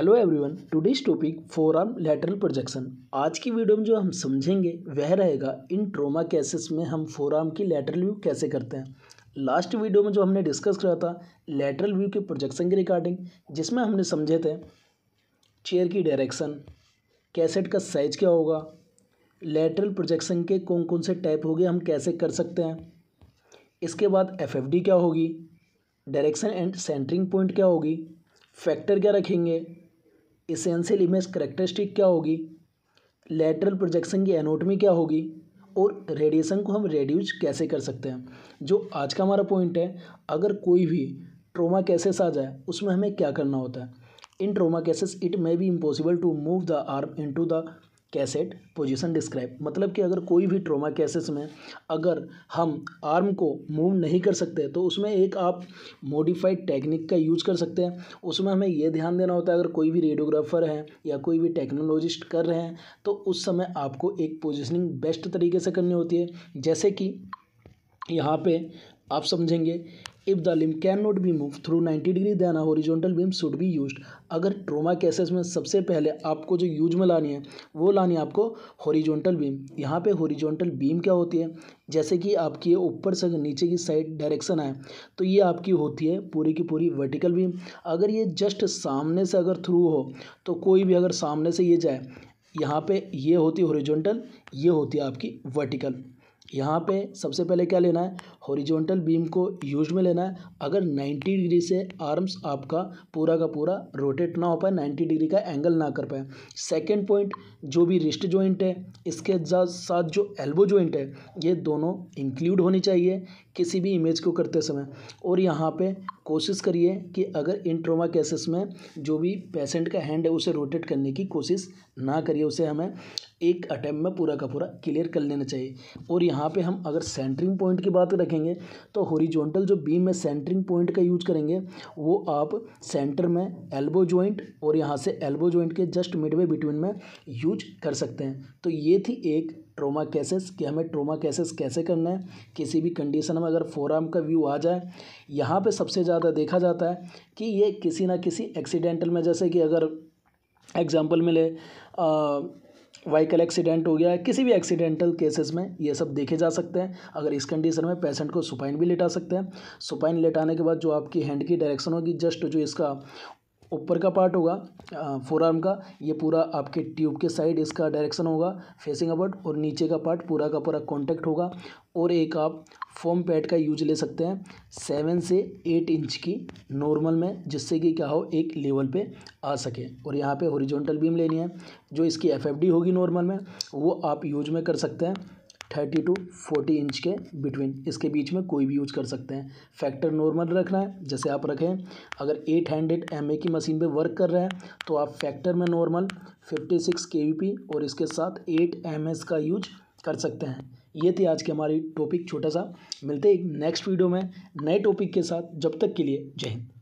hello everyone today's topic forearm lateral projection आज की video में जो हम समझेंगे वह रहेगा इन ट्रोमा केसेस में हम फोर आर्म की लेटरल व्यू कैसे करते हैं लास्ट वीडियो में जो हमने डिस्कस करा था लेटरल व्यू के प्रोजेक्शन के रिकॉर्डिंग जिसमें हमने समझे थे चेयर की डायरेक्शन कैसेट का साइज क्या होगा लेटरल प्रोजेक्शन के कौन कौन से टाइप हो गए हम कैसे कर सकते हैं इसके बाद एफ क्या होगी डायरेक्शन एंड सेंटरिंग पॉइंट क्या होगी फैक्टर क्या रखेंगे इसेंशियल इमेज करेक्टरिस्टिक क्या होगी लेटरल प्रोजेक्शन की एनोटमी क्या होगी और रेडिएशन को हम रेड्यूज कैसे कर सकते हैं जो आज का हमारा पॉइंट है अगर कोई भी ट्रोमा कैसेस आ जाए उसमें हमें क्या करना होता है in trauma cases it may be impossible to move the arm into the cassette position describe मतलब कि अगर कोई भी ट्रोमा केसेस में अगर हम आर्म को मूव नहीं कर सकते तो उसमें एक आप मॉडिफाइड टेक्निक का यूज कर सकते हैं उसमें हमें यह ध्यान देना होता है अगर कोई भी रेडियोग्राफर है या कोई भी टेक्नोलॉजिस्ट कर रहे हैं तो उस समय आपको एक पोजिशनिंग बेस्ट तरीके से करनी होती है जैसे कि यहाँ पर आप समझेंगे if the limb can not be move through 90 degree then a horizontal beam should be use अगर ट्रोमा केसेस में सबसे पहले आपको जो यूज में लानी है वो लानी है आपको हॉरिजॉन्टल बीम यहाँ पे हॉरिजॉन्टल बीम क्या होती है जैसे कि आपकी ऊपर से नीचे की साइड डायरेक्शन आए तो ये आपकी होती है पूरी की पूरी वर्टिकल बीम अगर ये जस्ट सामने से अगर थ्रू हो तो कोई भी अगर सामने से ये जाए यहाँ पे ये होती है हॉरिजॉन्टल ये होती है आपकी वर्टिकल यहाँ पे सबसे पहले क्या लेना है हॉरिजॉन्टल बीम को यूज में लेना है अगर 90 डिग्री से आर्म्स आपका पूरा का पूरा रोटेट ना हो पाए 90 डिग्री का एंगल ना कर पाए सेकेंड पॉइंट जो भी रिस्ट जॉइंट है इसके साथ जो एल्बो जॉइंट है ये दोनों इंक्लूड होनी चाहिए किसी भी इमेज को करते समय और यहाँ पर कोशिश करिए कि अगर इन ट्रोमा केसेस में जो भी पेशेंट का हैंड है उसे रोटेट करने की कोशिश ना करिए उसे हमें एक अटैम्प में पूरा का पूरा क्लियर कर लेना चाहिए और यहाँ पे हम अगर सेंटरिंग पॉइंट की बात रखेंगे तो हॉरिजॉन्टल जो बीम है सेंटरिंग पॉइंट का यूज करेंगे वो आप सेंटर में एल्बो जॉइंट और यहाँ से एल्बो जॉइंट के जस्ट मिडवे बिटवीन में यूज कर सकते हैं तो ये थी एक ट्रोमा केसेस कि हमें ट्रोमा कैसेस कैसे करना है किसी भी कंडीशन में अगर फोराम का व्यू आ जाए यहाँ पर सबसे ज़्यादा देखा जाता है कि ये किसी ना किसी एक्सीडेंटल में जैसे कि अगर एग्जाम्पल मिले आ, वाइकल एक्सीडेंट हो गया है किसी भी एक्सीडेंटल केसेस में ये सब देखे जा सकते हैं अगर इस कंडीशन में पेशेंट को सुपाइन भी लेटा सकते हैं सुपाइन लेटाने के बाद जो आपकी हैंड की डायरेक्शन होगी जस्ट जो इसका ऊपर का पार्ट होगा फोर आर्म का ये पूरा आपके ट्यूब के साइड इसका डायरेक्शन होगा फेसिंग अपवर्ड और नीचे का पार्ट पूरा का पूरा कॉन्टैक्ट होगा और एक आप फोम पैड का यूज ले सकते हैं सेवन से एट इंच की नॉर्मल में जिससे कि क्या हो एक लेवल पे आ सके और यहाँ पे हॉरिजॉन्टल बीम लेनी है जो इसकी एफएफडी होगी नॉर्मल में वो आप यूज में कर सकते हैं थर्टी टू फोर्टी इंच के बिटवीन इसके बीच में कोई भी यूज कर सकते हैं फैक्टर नॉर्मल रखना है जैसे आप रखें अगर एट हंड्रेड एम की मशीन पे वर्क कर रहे हैं तो आप फैक्टर में नॉर्मल फिफ्टी सिक्स के और इसके साथ एट एम का यूज कर सकते हैं ये थी आज की हमारी टॉपिक छोटा सा मिलते हैं नेक्स्ट वीडियो में नए टॉपिक के साथ जब तक के लिए जय हिंद